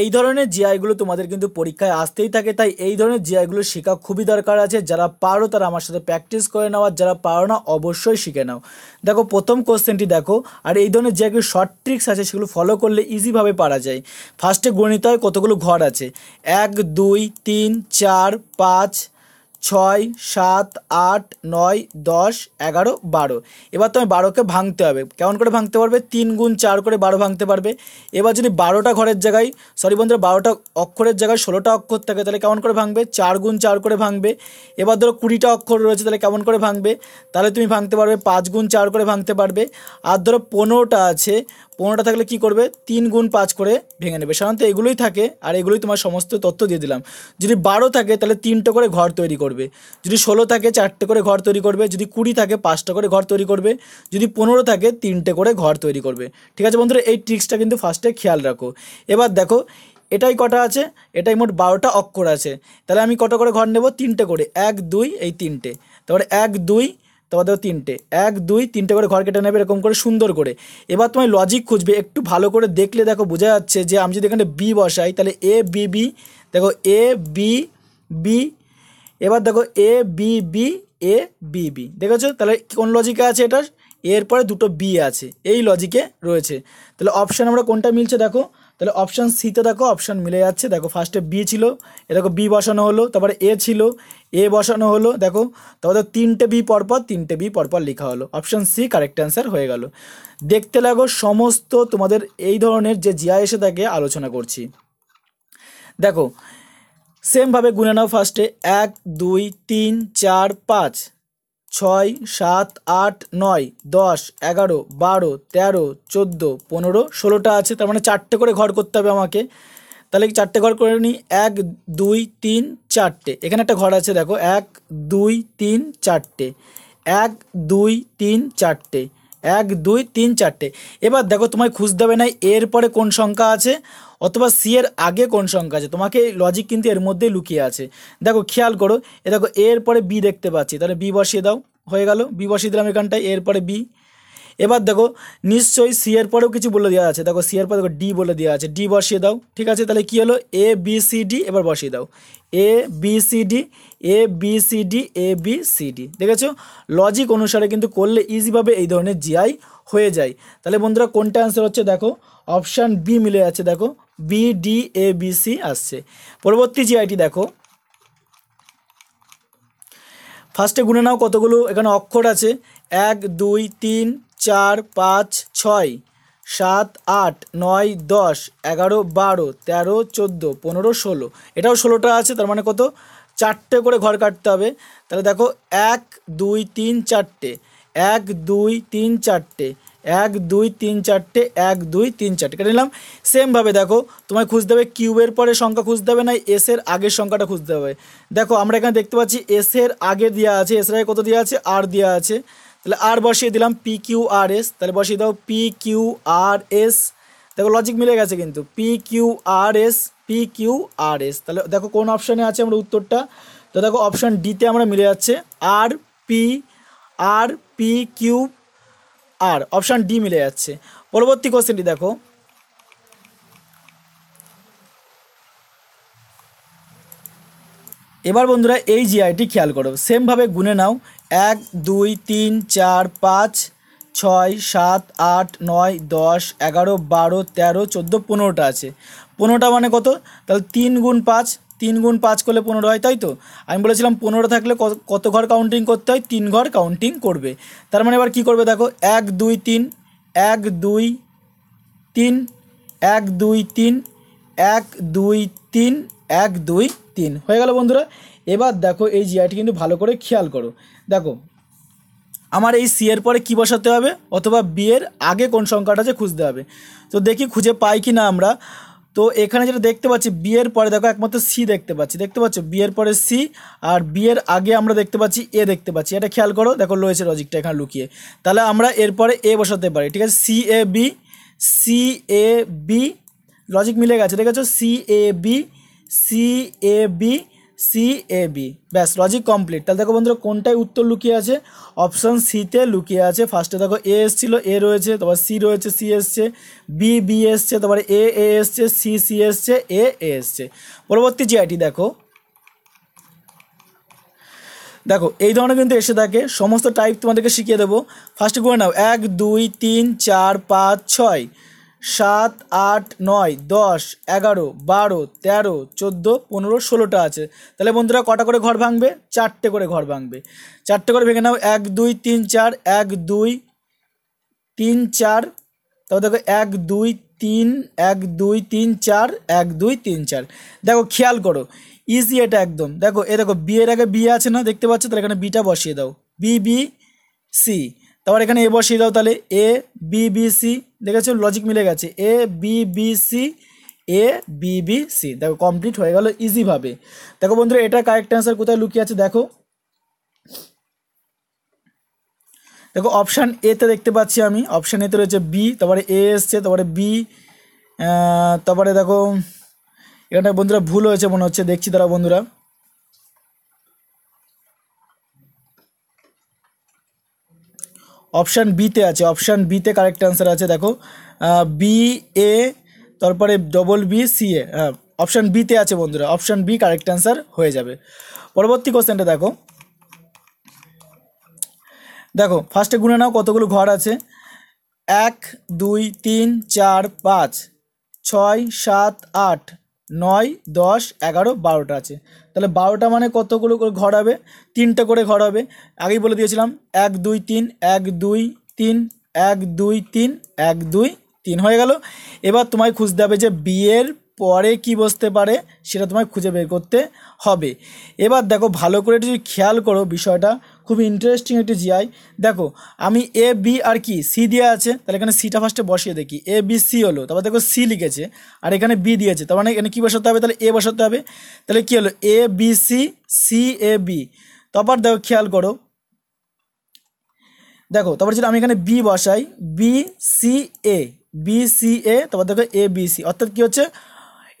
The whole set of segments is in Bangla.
এই ধরনের জিআইগুলো তোমাদের কিন্তু পরীক্ষায় আসতেই থাকে তাই এই ধরনের জিআইগুলো শেখা খুবই দরকার আছে যারা পারো তারা আমার সাথে প্র্যাকটিস করে নেওয়ার যারা পারো না অবশ্যই শিখে নাও দেখো প্রথম কোশ্চেনটি দেখো আর এই ধরনের জিআইগুলো শর্ট ট্রিক্স আছে সেগুলো ফলো করলে ইজিভাবে পারা যায় ফার্স্টে গণিত হয় কতগুলো ঘর আছে এক দুই তিন চার পাঁচ ছয় সাত আট নয় দশ এগারো বারো এবার তুমি বারোকে ভাঙতে হবে কেমন করে ভাঙতে পারবে তিন গুণ চার করে বারো ভাঙতে পারবে এবার যদি বারোটা ঘরের জায়গায় সরি বন্ধুরা বারোটা অক্ষরের জায়গায় ষোলোটা অক্ষর থাকে তাহলে কেমন করে ভাঙবে চার গুণ চার করে ভাঙবে এবার ধরো কুড়িটা অক্ষর রয়েছে তাহলে কেমন করে ভাঙবে তাহলে তুমি ভাঙতে পারবে পাঁচ গুণ চার করে ভাঙতে পারবে আর ধরো পনেরোটা আছে পনেরোটা থাকলে কি করবে তিন গুণ পাঁচ করে ভেঙে নেবে সাধারণত এগুলোই থাকে আর এগুলোই তোমার সমস্ত তথ্য দিয়ে দিলাম যদি বারো থাকে তাহলে তিনটে করে ঘর তৈরি করবে যদি ষোলো থাকে চারটে করে ঘর তৈরি করবে যদি কুড়ি থাকে পাঁচটা করে ঘর তৈরি করবে যদি পনেরো থাকে তিনটে করে ঘর তৈরি করবে ঠিক আছে বন্ধুরা এই ট্রিক্সটা কিন্তু ফার্স্টে খেয়াল রাখো এবার দেখো এটাই কটা আছে এটাই মোট বারোটা অক্ষর আছে তাহলে আমি কটা করে ঘর নেব তিনটে করে এক দুই এই তিনটে তারপরে এক দুই তোমাদের তিনটে এক দুই তিনটে করে ঘর কেটে নেবে এরকম করে সুন্দর করে এবার তোমায় লজিক খুঁজবে একটু ভালো করে দেখলে দেখো বোঝা যাচ্ছে যে আমি যদি এখানে বি বসাই তাহলে এ বি বি দেখো এ বি বি এবার দেখো A B B A B B দেখেছো তাহলে কোন লজিকে আছে এটার এরপরে দুটো বি আছে এই লজিকে রয়েছে তাহলে অপশান আমরা কোনটা মিলছে দেখো তাহলে অপশান সিতে দেখো অপশান মিলে যাচ্ছে দেখো ফার্স্টে বি ছিল এ দেখো বি বসানো হলো তারপরে এ ছিল এ বসানো হলো দেখো তারপরে তিনটে বি পরপর তিনটে বি পরপর লেখা হলো অপশান সি কারেক্ট অ্যান্সার হয়ে গেল দেখতে লাগো সমস্ত তোমাদের এই ধরনের যে জিআই এসে থাকে আলোচনা করছি দেখো সেমভাবে গুনে নাও ফার্স্টে এক দুই তিন চার পাঁচ ছয় সাত আট নয় দশ এগারো বারো তেরো চোদ্দো পনেরো ষোলোটা আছে তার মানে চারটে করে ঘর করতে হবে আমাকে তাহলে কি চারটে ঘর করে নিই এক দুই তিন চারটে এখানে একটা ঘর আছে দেখো এক দুই তিন চারটে এক দুই তিন চারটে এক দুই তিন চারটে এবার দেখো তোমায় খুঁজতে হবে না এর পরে কোন সংখ্যা আছে অথবা সি এর আগে কোন সংখ্যা আছে তোমাকে লজিক কিন্তু এর মধ্যে লুকিয়ে আছে দেখো খেয়াল করো এ দেখো এর পরে বি দেখতে পাচ্ছি তাহলে বি বসিয়ে দাও হয়ে গেল বি বসিয়ে দিলাম এখানটায় এরপরে বি এবার দেখো নিশ্চয়ই সি এর পরেও কিছু বলে দেওয়া আছে দেখো সি এর পর দেখো ডি বলে দেওয়া আছে ডি বসিয়ে দাও ঠিক আছে তাহলে কী হলো এ বি সি ডি এবার বসিয়ে দাও A B C D A B C D A B C D দেখেছো লজিক অনুসারে কিন্তু করলে ইজিভাবে এই ধরনের জিআই হয়ে যায় তাহলে বন্ধুরা কোনটা অ্যান্সার হচ্ছে দেখো অপশান বি মিলে যাচ্ছে দেখো B D A B C আসছে পরবর্তী জিআইটি দেখো ফার্স্টে গুনে নাও কতগুলো এখানে অক্ষর আছে এক দুই তিন চার পাঁচ ছয় সাত আট নয় দশ এগারো বারো তেরো চোদ্দো পনেরো ষোলো এটাও ষোলোটা আছে তার মানে কত চারটে করে ঘর কাটতে হবে তাহলে দেখো এক দুই তিন চারটে এক দুই তিন চারটে এক দুই তিন চারটে এক দুই তিন চারটে কেটে নিলাম সেমভাবে দেখো তোমায় খুঁজতে হবে কিউবের পরে সংখ্যা খুঁজতে হবে না এসের আগের সংখ্যাটা খুঁজতে হবে দেখো আমরা এখানে দেখতে পাচ্ছি এসের আগে দেওয়া আছে এসের আগে কত দেওয়া আছে আর দেওয়া আছে তাহলে আর বসিয়ে দিলাম পি কিউ আর এস তাহলে বসিয়ে দাও পি কিউ আর এস দেখো লজিক মিলে গেছে কিন্তু P Q R S P Q R S তাহলে দেখো কোন অপশানে আছে আমরা উত্তরটা তো দেখো অপশান ডিতে আমরা মিলে যাচ্ছে আর P R P Q R option D মিলে যাচ্ছে পরবর্তী কোশ্চেনটি দেখো এবার বন্ধুরা এই জিআইটি খেয়াল করো সেমভাবে গুনে নাও এক দুই তিন চার পাঁচ ছয় সাত আট নয় দশ এগারো বারো তেরো চোদ্দো পনেরোটা আছে পনেরোটা মানে কত তাহলে তিন গুণ পাঁচ তিন গুণ পাঁচ করলে পনেরো হয় তাই তো আমি বলেছিলাম পনেরো থাকলে কত ঘর কাউন্টিং করতে হয় তিন ঘর কাউন্টিং করবে তার মানে এবার কি করবে দেখো এক দুই তিন এক দুই তিন এক দুই তিন এক দুই তিন এক দুই তিন হয়ে গেল বন্ধুরা এবার দেখো এই জিআইটি কিন্তু ভালো করে খেয়াল করো দেখো আমার এই সি এর পরে কী বসাতে হবে অথবা বিয়ের আগে কোন সংখ্যাটা আছে খুঁজতে হবে তো দেখি খুঁজে পাই কি না আমরা তো এখানে যেটা দেখতে পাচ্ছি বিয়ের পরে দেখো একমাত্র সি দেখতে পাচ্ছি দেখতে পাচ্ছ বিয়ের পরে সি আর বিয়ের আগে আমরা দেখতে পাচ্ছি এ দেখতে পাচ্ছি এটা খেয়াল করো দেখো রয়েছে লজিকটা এখানে লুকিয়ে তাহলে আমরা এরপরে এ বসাতে পারি ঠিক আছে C A B C A B logic মিলে গেছে দেখেছো C A B C A B C A B ব্যাস লজিক কমপ্লিট তাহলে দেখো বন্ধুরা কোনটায় উত্তর লুকিয়ে আছে অপশান সিতে লুকিয়ে আছে ফার্স্টে দেখো এ এসছিল এ রয়েছে তারপর সি রয়েছে সি এসছে বি বি এসছে তারপরে এ এ এসছে সি সি এসছে এ এসছে পরবর্তী জিআইটি দেখো দেখো এই ধরনের কিন্তু এসে থাকে সমস্ত টাইপ তোমাদেরকে শিখিয়ে দেবো ফার্স্টে করে নাও এক দুই তিন চার পাঁচ ছয় সাত আট নয় দশ এগারো বারো তেরো চোদ্দো পনেরো ষোলোটা আছে তাহলে বন্ধুরা কটা করে ঘর ভাঙবে চারটে করে ঘর ভাঙবে চারটে করে ভেঙে নাও এক দুই তিন চার এক দুই তিন চার তারপর দেখো এক দুই তিন এক দুই তিন চার এক দুই তিন চার দেখো খেয়াল করো ইজি এটা একদম দেখো এ দেখো বিয়ের আগে বিয়ে আছে না দেখতে পাচ্ছ তাহলে এখানে বিটা বসিয়ে দাও বি বি সি তারপর এখানে এ বসিয়ে দাও তাহলে এ বি বি সি দেখেছো লজিক মিলে গেছে A B B C A B B C দেখো কমপ্লিট হয়ে গেল ইজিভাবে দেখো বন্ধুরা এটা কারেক্ট অ্যান্সার কোথায় লুকিয়ে আছে দেখো দেখো অপশান এতে দেখতে পাচ্ছি আমি অপশান এতে রয়েছে বি তারপরে এ এসছে তারপরে বি তারপরে দেখো এখানটা বন্ধুরা ভুল হয়েছে মনে হচ্ছে দেখছি তারা বন্ধুরা অপশান বিতে আছে অপশান বিতে কারেক্ট অ্যান্সার আছে দেখো বি এ তারপরে ডবল বি সি এ হ্যাঁ অপশান বিতে আছে বন্ধুরা অপশান বি কারেক্ট অ্যান্সার হয়ে যাবে পরবর্তী কোশ্চেনটা দেখো দেখো ফার্স্টে গুনে নাও কতগুলো ঘর আছে এক দুই তিন চার পাঁচ ছয় সাত আট নয় দশ এগারো বারোটা আছে তাহলে বারোটা মানে কতগুলো করে ঘর হবে তিনটে করে ঘর হবে আগেই বলে দিয়েছিলাম এক দুই তিন এক দুই তিন এক দুই তিন এক দুই তিন হয়ে গেল এবার তোমায় খুঁজতে হবে যে বিয়ের পরে কি বসতে পারে সেটা তোমায় খুঁজে বের করতে হবে এবার দেখো ভালো করে যদি খেয়াল করো বিষয়টা খুবই ইন্টারেস্টিং একটি জিআই দেখো আমি এ বি আর কি সি দেওয়া আছে তাহলে এখানে সিটা ফার্স্টে বসিয়ে দেখি এ বি সি হলো তারপর দেখো সি লিখেছে আর এখানে বি দিয়েছে তার মানে এখানে কী বসাতে হবে তাহলে এ বসাতে হবে তাহলে কী হলো A B C C A B তারপর দেখো খেয়াল করো দেখো তারপর যদি আমি এখানে বি বসাই B C A B C A তারপর দেখো এ বি সি অর্থাৎ কী হচ্ছে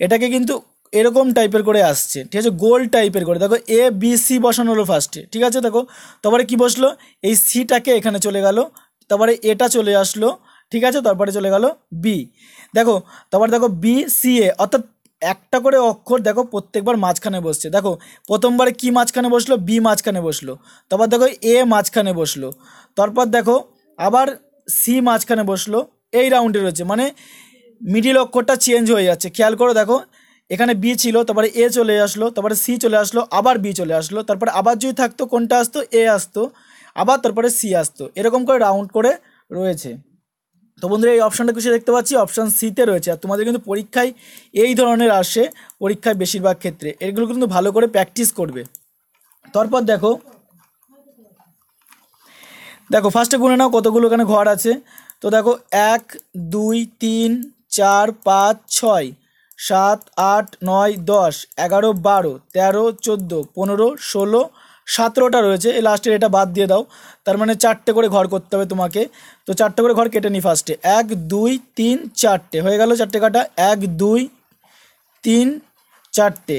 এটাকে কিন্তু এরকম টাইপের করে আসছে ঠিক আছে গোল টাইপের করে দেখো এ বি সি বসানো হলো ফার্স্টে ঠিক আছে দেখো তারপরে কি বসলো এই সিটাকে এখানে চলে গেল তারপরে এটা চলে আসলো ঠিক আছে তারপরে চলে গেল বি দেখো তারপরে দেখো বি সি এ অর্থাৎ একটা করে অক্ষর দেখো প্রত্যেকবার মাঝখানে বসছে দেখো প্রথমবারে কি মাঝখানে বসলো বি মাঝখানে বসলো তারপর দেখো এ মাঝখানে বসলো তারপর দেখো আবার সি মাঝখানে বসলো এই রাউন্ডে রয়েছে মানে মিডিল অক্ষরটা চেঞ্জ হয়ে যাচ্ছে খেয়াল করো দেখো এখানে বি ছিল তারপরে এ চলে আসলো তারপরে সি চলে আসলো আবার বি চলে আসলো তারপরে আবার যদি থাকতো কোনটা আসতো এ আসতো আবার তারপরে সি আসতো এরকম করে রাউন্ড করে রয়েছে তো বন্ধুরা এই অপশানটা কিছু দেখতে পাচ্ছি অপশান সিতে রয়েছে আর তোমাদের কিন্তু পরীক্ষায় এই ধরনের আসে পরীক্ষায় বেশিরভাগ ক্ষেত্রে এগুলো কিন্তু ভালো করে প্র্যাকটিস করবে তারপর দেখো দেখো ফার্স্টে গুনে নাও কতগুলো এখানে ঘর আছে তো দেখো এক দুই তিন চার পাঁচ ছয় সাত আট নয় দশ এগারো বারো তেরো চোদ্দো পনেরো ষোলো সতেরোটা রয়েছে এই লাস্টের এটা বাদ দিয়ে দাও তার মানে চারটে করে ঘর করতে হবে তোমাকে তো চারটে করে ঘর কেটে নিই ফার্স্টে এক দুই তিন চারটে হয়ে গেল চারটে কাটা এক দুই তিন চারটে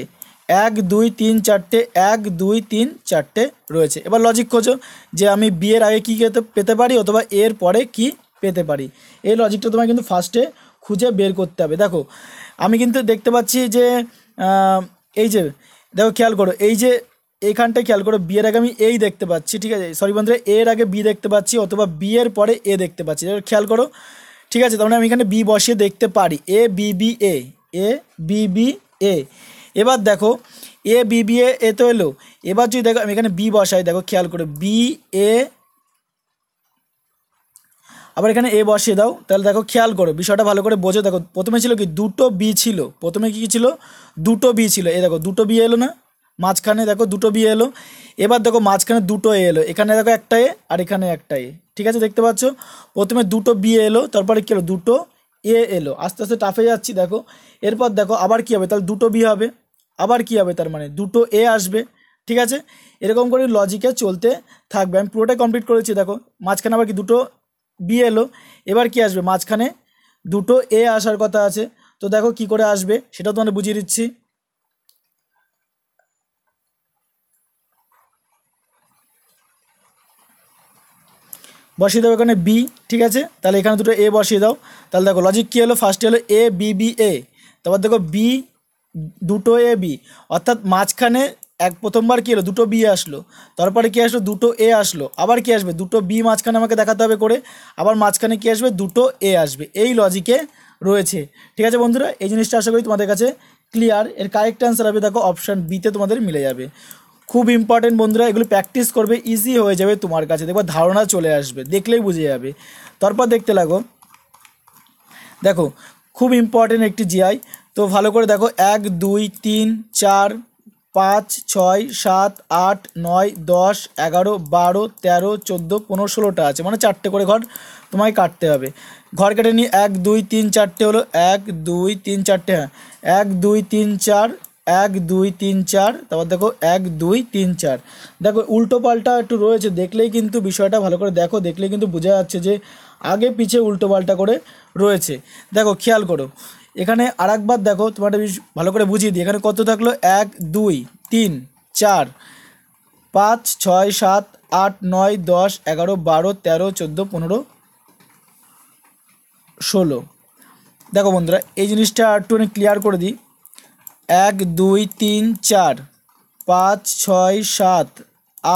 এক দুই তিন চারটে এক দুই তিন চারটে রয়েছে এবার লজিক খোঁজো যে আমি বিয়ের আগে কী পেতে পারি অথবা এর পরে কি পেতে পারি এই লজিকটা তোমায় কিন্তু ফার্স্টে খুঁজে বের করতে হবে দেখো আমি কিন্তু দেখতে পাচ্ছি যে এই যে দেখো খেয়াল করো এই যে এইখানটায় খেয়াল করো বিয়ের আগে আমি এই দেখতে পাচ্ছি ঠিক আছে সরি বন্ধুরা এর আগে বি দেখতে পাচ্ছি অথবা বিয়ের পরে এ দেখতে পাচ্ছি খেয়াল করো ঠিক আছে তাহলে আমি এখানে বি বসিয়ে দেখতে পারি A B B A A B B A এবার দেখো এ বি বি এ এ তো এলো এবার যদি দেখো আমি এখানে বি বসাই দেখো খেয়াল করো বি এ আবার এখানে এ বসিয়ে দাও তাহলে দেখো খেয়াল করো বিষয়টা ভালো করে বোঝো দেখো প্রথমে ছিল কি দুটো বি ছিল প্রথমে কি ছিল দুটো বি ছিল এ দেখো দুটো বি এলো না মাঝখানে দেখো দুটো বি এলো এবার দেখো মাঝখানে দুটো এ এলো এখানে দেখো একটা এ আর এখানে একটা এ ঠিক আছে দেখতে পাচ্ছ প্রথমে দুটো বি এলো তারপরে কী হলো দুটো এ এলো আস্তে আস্তে টাফে যাচ্ছি দেখো এরপর দেখো আবার কি হবে তাহলে দুটো বি হবে আবার কি হবে তার মানে দুটো এ আসবে ঠিক আছে এরকম করে লজিকে চলতে থাকবে আমি পুরোটাই কমপ্লিট করেছি দেখো মাঝখানে আবার কি দুটো বি এলো এবার কি আসবে মাঝখানে দুটো এ আসার কথা আছে তো দেখো কি করে আসবে সেটা তোমাদের বুঝিয়ে দিচ্ছি বসিয়ে দাও এখানে বি ঠিক আছে তাহলে এখানে দুটো এ বসিয়ে দাও তাহলে দেখো লজিক কী হলো ফার্স্টে হলো এ বি বি এ তারপর দেখো বি দুটো এ বি অর্থাৎ মাঝখানে এক প্রথমবার কী এলো দুটো বি আসলো তারপরে কী আসলো দুটো এ আসলো আবার কী আসবে দুটো বি মাঝখানে আমাকে দেখাতে হবে করে আবার মাঝখানে কী আসবে দুটো এ আসবে এই লজিকে রয়েছে ঠিক আছে বন্ধুরা এই জিনিসটা আশা করি তোমাদের কাছে ক্লিয়ার এর কারেক্ট অ্যান্সার হবে দেখো অপশান বিতে তোমাদের মিলে যাবে খুব ইম্পর্টেন্ট বন্ধুরা এগুলো প্র্যাকটিস করবে ইজি হয়ে যাবে তোমার কাছে দেখবা ধারণা চলে আসবে দেখলেই বুঝে যাবে তারপর দেখতে লাগো দেখো খুব ইম্পর্টেন্ট একটি জিআই তো ভালো করে দেখো এক দুই তিন চার পাঁচ ছয় সাত আট নয় দশ এগারো বারো তেরো চোদ্দো পনেরো ষোলোটা আছে মানে চারটে করে ঘর তোমায় কাটতে হবে ঘর কেটে নিয়ে এক দুই তিন চারটে হলো এক দুই তিন চারটে হ্যাঁ এক দুই তিন চার এক দুই তিন চার তারপর দেখো এক দুই তিন চার দেখো উল্টো পাল্টা একটু রয়েছে দেখলেই কিন্তু বিষয়টা ভালো করে দেখো দেখলেই কিন্তু বোঝা যাচ্ছে যে আগে পিছে উল্টো পাল্টা করে রয়েছে দেখো খেয়াল করো এখানে আর একবার দেখো তোমার ভালো করে বুঝিয়ে দিই এখানে কত থাকলো এক দুই তিন চার পাঁচ ছয় সাত আট নয় দশ এগারো বারো তেরো চোদ্দো পনেরো ষোলো দেখো বন্ধুরা এই জিনিসটা একটু ক্লিয়ার করে দিই এক দুই তিন চার পাঁচ ছয় সাত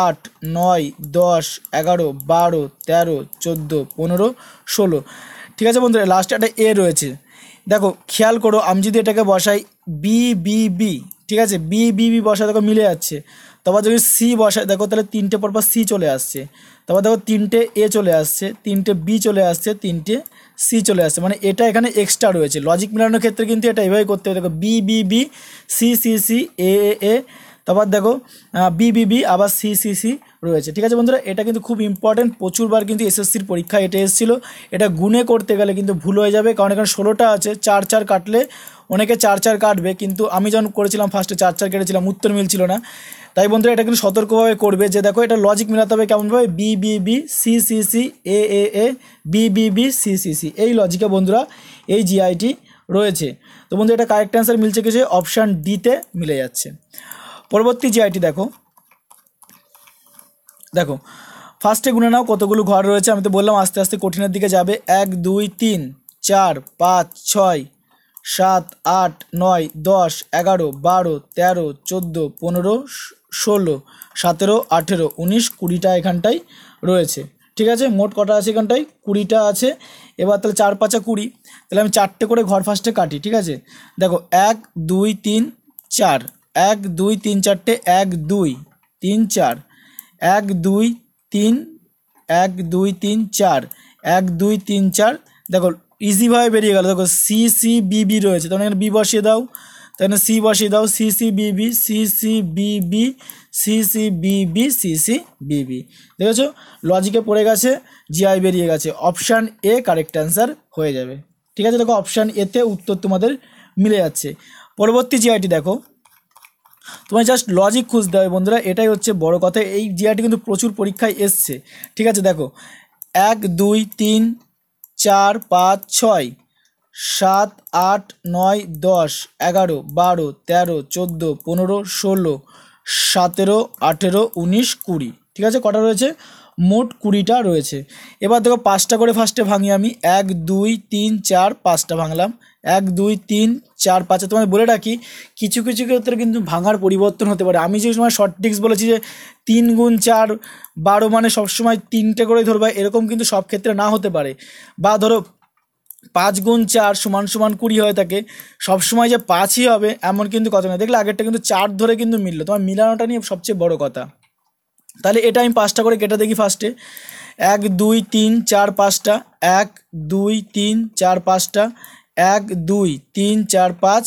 আট নয় দশ এগারো বারো তেরো চোদ্দো পনেরো ষোলো ঠিক আছে বন্ধুরা লাস্টে একটা এ রয়েছে দেখো খেয়াল করো আমি যদি এটাকে বসাই বি বি বি ঠিক আছে বি বি বি বসায় দেখো মিলে যাচ্ছে তারপর যদি সি বসায় দেখো তাহলে তিনটে পরপর সি চলে আসছে তারপর দেখো তিনটে এ চলে আসছে তিনটে বি চলে আসছে তিনটে সি চলে আসছে মানে এটা এখানে এক্সট্রা রয়েছে লজিক মেলানোর ক্ষেত্রে কিন্তু এটা এভাবে করতে হবে দেখো B B B C C C A A তারপর দেখো বি বি বি আবার সি সি সি রয়েছে ঠিক আছে বন্ধুরা এটা কিন্তু খুব ইম্পর্টেন্ট প্রচুরবার কিন্তু এসএসসির পরীক্ষা এটা এসেছিল এটা গুণে করতে গেলে কিন্তু ভুল হয়ে যাবে কারণ এখানে ষোলোটা আছে চার চার কাটলে অনেকে চার চার কাটবে কিন্তু আমি যখন করেছিলাম ফার্স্টে চার চার কেটেছিলাম উত্তর মিলছিল না তাই বন্ধুরা এটা কিন্তু সতর্কভাবে করবে যে দেখো এটা লজিক মেলাতে হবে কেমনভাবে B B B C C C A A A B B B C C C এই লজিকে বন্ধুরা এই জিআইটি রয়েছে তো বন্ধু এটা কারেক্ট অ্যান্সার মিলছে কিছু অপশান ডিতে মিলে যাচ্ছে পরবর্তী জিআইটি দেখো দেখো ফার্স্টে গুনে নাও কতগুলো ঘর রয়েছে আমি তো বললাম আস্তে আস্তে কঠিনের দিকে যাবে এক দুই তিন চার পাঁচ ছয় সাত আট নয় দশ এগারো বারো তেরো চোদ্দো পনেরো ষোলো সতেরো আঠেরো উনিশ কুড়িটা এখানটাই রয়েছে ঠিক আছে মোট কটা আছে এখানটায় কুড়িটা আছে এবার তাহলে চার পাঁচা কুড়ি তাহলে আমি চারটে করে ঘর ফার্স্টে কাটি ঠিক আছে দেখো এক দুই তিন চার এক দুই তিন চারটে এক দুই তিন চার এক দুই তিন এক দুই তিন চার এক দুই তিন চার দেখো ইজিভাবে বেরিয়ে গেল দেখো সি সি বিবি রয়েছে তখন মানে এখানে বি বসিয়ে দাও তাহলে মানে সি বসিয়ে দাও C C B B C C B B C C B B C C B B দেখেছো লজিকে পড়ে গেছে জিআই বেরিয়ে গেছে অপশান এ কারেক্ট অ্যান্সার হয়ে যাবে ঠিক আছে দেখো অপশান এতে উত্তর তোমাদের মিলে যাচ্ছে পরবর্তী জিআইটি দেখো তোমায় জাস্ট লজিক খুঁজতে হবে বন্ধুরা এটাই হচ্ছে বড় কথা এই জিআরটি কিন্তু প্রচুর পরীক্ষায় এসছে ঠিক আছে দেখো এক দুই তিন চার পাঁচ ছয় সাত আট নয় দশ এগারো বারো তেরো চোদ্দো পনেরো ষোলো সতেরো আঠেরো উনিশ কুড়ি ঠিক আছে কটা রয়েছে মোট কুড়িটা রয়েছে এবার দেখো পাঁচটা করে ফার্স্টে ভাঙি আমি এক দুই তিন চার পাঁচটা ভাঙলাম এক দুই তিন চার পাঁচে তোমায় বলে রাখি কিছু কিছু ক্ষেত্রে কিন্তু ভাঙার পরিবর্তন হতে পারে আমি যে সময় শর্ট ট্রিক্স বলেছি যে তিন গুণ চার বারো মানে সবসময় তিনটে করে ধরবা এরকম কিন্তু সব ক্ষেত্রে না হতে পারে বা ধরো পাঁচ গুণ চার সমান সমান কুড়ি হয়ে থাকে সবসময় যে পাঁচই হবে এমন কিন্তু কথা নয় দেখলে আগেরটা কিন্তু চার ধরে কিন্তু মিললো তোমার মিলানোটা নিয়ে সবচেয়ে বড় কথা তাহলে এটা আমি পাঁচটা করে কেটে দেখি ফার্স্টে এক দুই তিন চার পাঁচটা এক দুই তিন চার পাঁচটা এক দুই তিন চার পাঁচ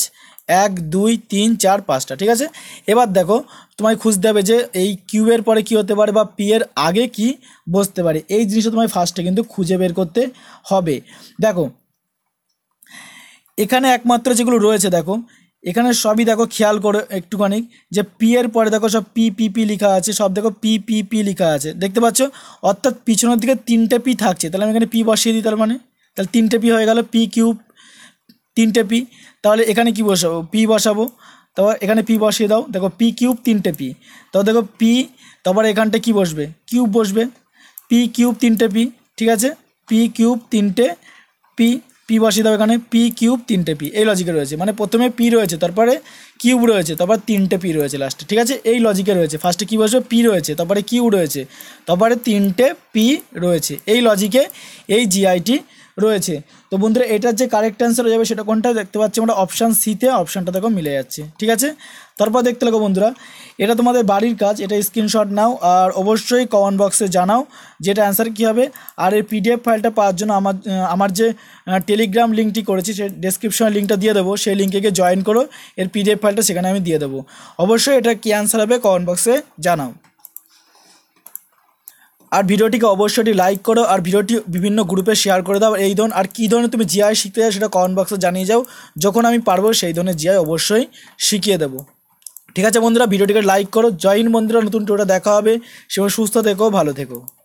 এক দুই তিন চার পাঁচটা ঠিক আছে এবার দেখো তোমায় খুঁজতে হবে যে এই কিউবের পরে কি হতে পারে বা পি এর আগে কি বসতে পারে এই জিনিসটা তোমায় ফার্স্টে কিন্তু খুঁজে বের করতে হবে দেখো এখানে একমাত্র যেগুলো রয়েছে দেখো এখানে সবই দেখো খেয়াল করে একটুখানি যে পি এর পরে দেখো সব পি পি পি লেখা আছে সব দেখো পি পি পি লেখা আছে দেখতে পাচ্ছ অর্থাৎ পিছনের দিকে তিনটে পি থাকছে তাহলে আমি এখানে পি বসিয়ে দিই তার মানে তাহলে তিনটে পি হয়ে গেল পি কিউব তিনটে পি তাহলে এখানে কি বসাবো পি বসাবো তারপর এখানে পি বসিয়ে দাও দেখো পি কিউব তিনটে পি তারপর দেখো পি তারপর এখানটা কি বসবে কিউব বসবে পি কিউব তিনটে পি ঠিক আছে পি কিউব তিনটে পি পি বসিয়ে দেবো এখানে পি কিউব তিনটে পি এই লজিকে রয়েছে মানে প্রথমে পি রয়েছে তারপরে কিউব রয়েছে তারপর তিনটে পি রয়েছে লাস্টে ঠিক আছে এই লজিকে রয়েছে ফার্স্টে কি বসবে পি রয়েছে তারপরে কিউ রয়েছে তারপরে তিনটে পি রয়েছে এই লজিকে এই জিআইটি রয়েছে তো বন্ধুরা এটার যে কারেক্ট অ্যান্সার হয়ে যাবে সেটা কোনটা দেখতে পাচ্ছি আমরা অপশান সিতে অপশানটা দেখো মিলে যাচ্ছে ঠিক আছে তারপর দেখতে লাগো বন্ধুরা এটা তোমাদের বাড়ির কাজ এটা স্ক্রিনশট নাও আর অবশ্যই কমেন্ট বক্সে জানাও যেটা অ্যান্সার কী হবে আর এই পিডিএফ ফাইলটা পাওয়ার জন্য আমার আমার যে টেলিগ্রাম লিঙ্কটি করেছি সে ডেসক্রিপশনের লিঙ্কটা দিয়ে দেবো সেই লিঙ্কে গিয়ে জয়েন করো এর পিডিএফ ফাইলটা সেখানে আমি দিয়ে দেবো অবশ্যই এটা কী অ্যান্সার হবে কমেন্ট বক্সে জানাও আর ভিডিওটিকে অবশ্যই লাইক করো আর ভিডিওটি বিভিন্ন গ্রুপে শেয়ার করে দাও এই ধরনের আর কী ধরনের তুমি জিআই শিখতে চাও সেটা কমেন্ট বক্সে জানিয়ে যাও যখন আমি পারবো সেই ধরনের জিআই অবশ্যই শিখিয়ে দেবো ঠিক আছে বন্ধুরা ভিডিওটিকে লাইক করো জয় হিন্দ বন্ধুরা নতুন টোটা দেখা হবে সেভাবে সুস্থ থেকো ভালো থেকো